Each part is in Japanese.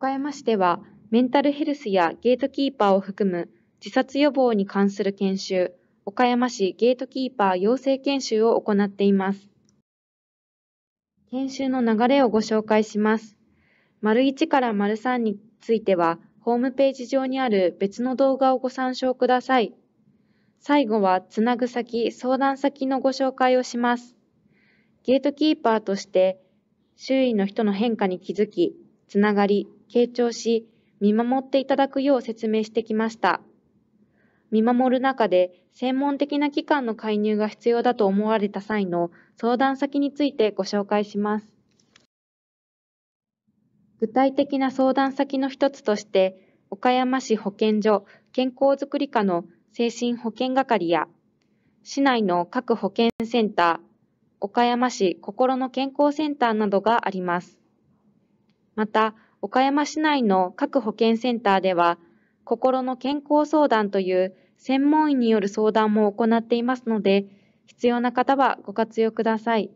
岡山市では、メンタルヘルスやゲートキーパーを含む自殺予防に関する研修、岡山市ゲートキーパー養成研修を行っています。研修の流れをご紹介します。丸1から丸3については、ホームページ上にある別の動画をご参照ください。最後は、つなぐ先、相談先のご紹介をします。ゲートキーパーとして、周囲の人の変化に気づき、つながり、傾聴し、見守っていただくよう説明してきました。見守る中で、専門的な機関の介入が必要だと思われた際の相談先についてご紹介します。具体的な相談先の一つとして、岡山市保健所健康づくり課の精神保健係や、市内の各保健センター、岡山市心の健康センターなどがあります。また、岡山市内の各保健センターでは、心の健康相談という専門医による相談も行っていますので、必要な方はご活用ください。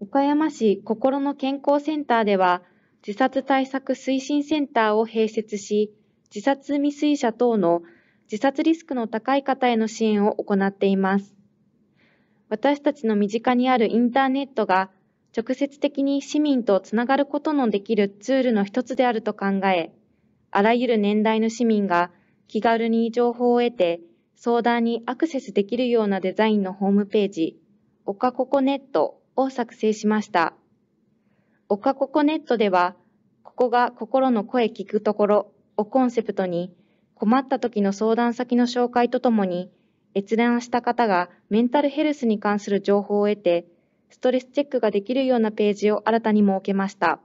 岡山市心の健康センターでは、自殺対策推進センターを併設し、自殺未遂者等の自殺リスクの高い方への支援を行っています。私たちの身近にあるインターネットが直接的に市民とつながることのできるツールの一つであると考え、あらゆる年代の市民が気軽に情報を得て相談にアクセスできるようなデザインのホームページ、おかここネットを作成しました。おかここネットでは、ここが心の声聞くところをコンセプトに、困った時の相談先の紹介とともに、閲覧した方がメンタルヘルスに関する情報を得て、ストレスチェックができるようなページを新たに設けました。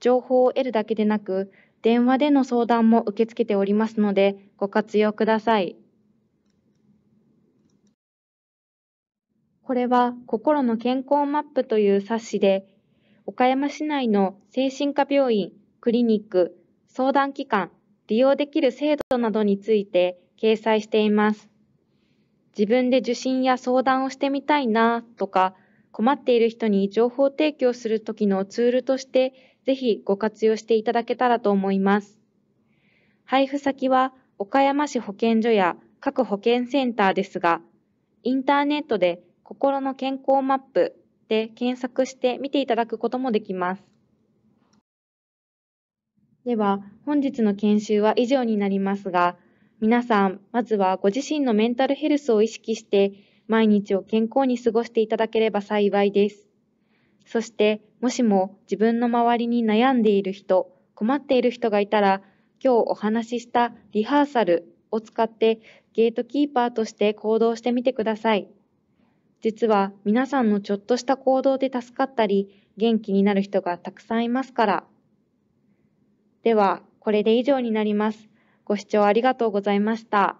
情報を得るだけでなく、電話での相談も受け付けておりますので、ご活用ください。これは心の健康マップという冊子で、岡山市内の精神科病院、クリニック、相談機関、利用できる制度などについて掲載しています。自分で受診や相談をしてみたいなとか、困っている人に情報提供するときのツールとして、ぜひご活用していただけたらと思います。配布先は岡山市保健所や各保健センターですが、インターネットで心の健康マップで検索して見ていただくこともできます。では、本日の研修は以上になりますが、皆さん、まずはご自身のメンタルヘルスを意識して、毎日を健康に過ごしていただければ幸いです。そして、もしも自分の周りに悩んでいる人、困っている人がいたら、今日お話ししたリハーサルを使ってゲートキーパーとして行動してみてください。実は皆さんのちょっとした行動で助かったり、元気になる人がたくさんいますから。では、これで以上になります。ご視聴ありがとうございました。